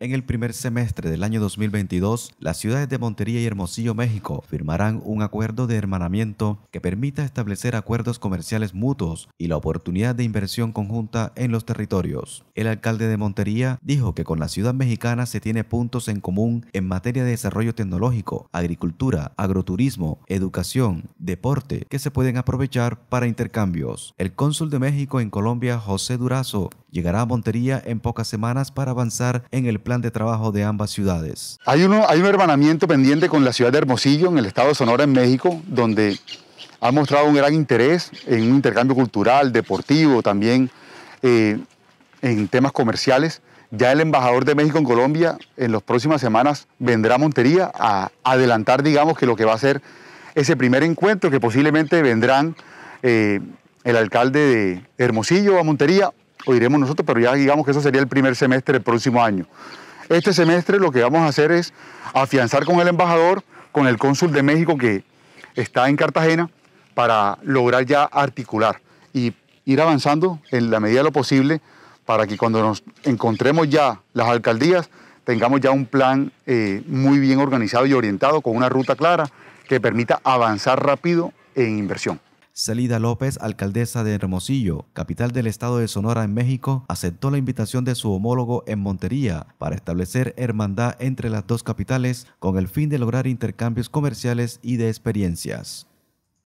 En el primer semestre del año 2022, las ciudades de Montería y Hermosillo, México, firmarán un acuerdo de hermanamiento que permita establecer acuerdos comerciales mutuos y la oportunidad de inversión conjunta en los territorios. El alcalde de Montería dijo que con la ciudad mexicana se tiene puntos en común en materia de desarrollo tecnológico, agricultura, agroturismo, educación, deporte, que se pueden aprovechar para intercambios. El cónsul de México en Colombia, José Durazo, llegará a Montería en pocas semanas para avanzar en el plan de trabajo de ambas ciudades. Hay, un hermanamiento pendiente con la ciudad de Hermosillo, en el estado de Sonora, en México, donde ha mostrado un gran interés en un intercambio cultural, deportivo, también eh, en temas comerciales. Ya el embajador de México en Colombia en las próximas semanas vendrá a Montería a adelantar, digamos, que lo que va a ser ese primer encuentro, que posiblemente vendrán eh, el alcalde de Hermosillo a Montería o iremos nosotros, pero ya digamos que eso sería el primer semestre del próximo año. Este semestre lo que vamos a hacer es afianzar con el embajador, con el cónsul de México que está en Cartagena, para lograr ya articular y ir avanzando en la medida de lo posible para que cuando nos encontremos ya las alcaldías tengamos ya un plan eh, muy bien organizado y orientado con una ruta clara que permita avanzar rápido en inversión. Salida López, alcaldesa de Hermosillo, capital del estado de Sonora en México, aceptó la invitación de su homólogo en Montería para establecer hermandad entre las dos capitales con el fin de lograr intercambios comerciales y de experiencias.